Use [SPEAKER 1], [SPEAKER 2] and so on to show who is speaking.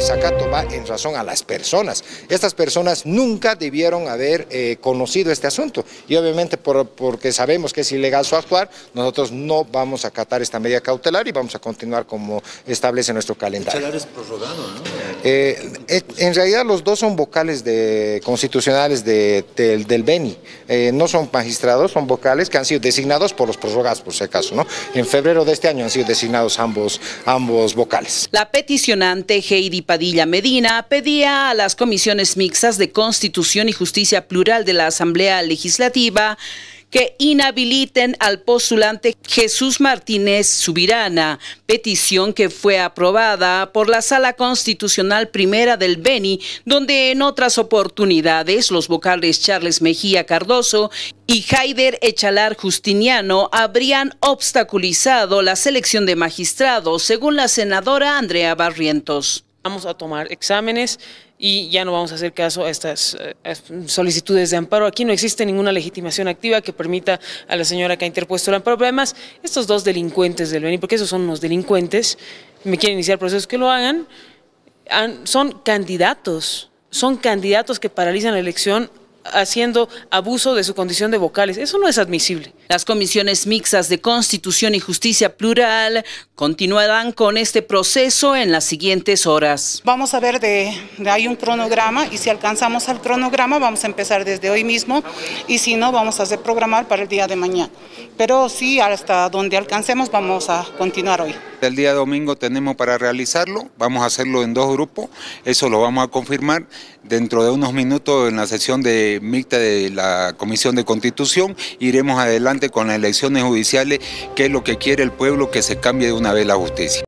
[SPEAKER 1] sacato va en razón a las personas. Estas personas nunca debieron haber eh, conocido este asunto y obviamente porque sabemos que es ilegal su actuar, nosotros no vamos a acatar esta medida cautelar y vamos a continuar como establece nuestro calendario. Eh, eh, en realidad los dos son vocales constitucionales del BENI, no son magistrados, son vocales que han sido designados por los prorrogados, por si acaso, ¿no? En febrero de este año han sido designados ambos, ambos vocales.
[SPEAKER 2] La peticionante Heidi Padilla Medina pedía a las comisiones mixtas de Constitución y Justicia Plural de la Asamblea Legislativa que inhabiliten al postulante Jesús Martínez Subirana, petición que fue aprobada por la Sala Constitucional Primera del Beni, donde en otras oportunidades los vocales Charles Mejía Cardoso y Haider Echalar Justiniano habrían obstaculizado la selección de magistrados, según la senadora Andrea Barrientos vamos
[SPEAKER 3] a tomar exámenes y ya no vamos a hacer caso a estas eh, solicitudes de amparo. Aquí no existe ninguna legitimación activa que permita a la señora que ha interpuesto el amparo. además, estos dos delincuentes del Beni, porque esos son unos delincuentes, me quieren iniciar procesos que lo hagan, son candidatos, son candidatos que paralizan la elección haciendo
[SPEAKER 2] abuso de su condición de vocales. Eso no es admisible. Las comisiones mixtas de Constitución y Justicia Plural continuarán con este proceso en las siguientes horas.
[SPEAKER 4] Vamos a ver, de, hay un cronograma y si alcanzamos al cronograma vamos a empezar desde hoy mismo y si no vamos a hacer programar para el día de mañana. Pero sí, hasta donde alcancemos vamos a continuar hoy.
[SPEAKER 5] El día domingo tenemos para realizarlo, vamos a hacerlo en dos grupos, eso lo vamos a confirmar dentro de unos minutos en la sesión de mixta de la Comisión de Constitución, iremos adelante con las elecciones judiciales, que es lo que quiere el pueblo, que se cambie de una vez la justicia.